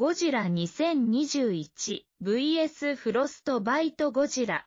ゴジラ 2021vs フロストバイトゴジラ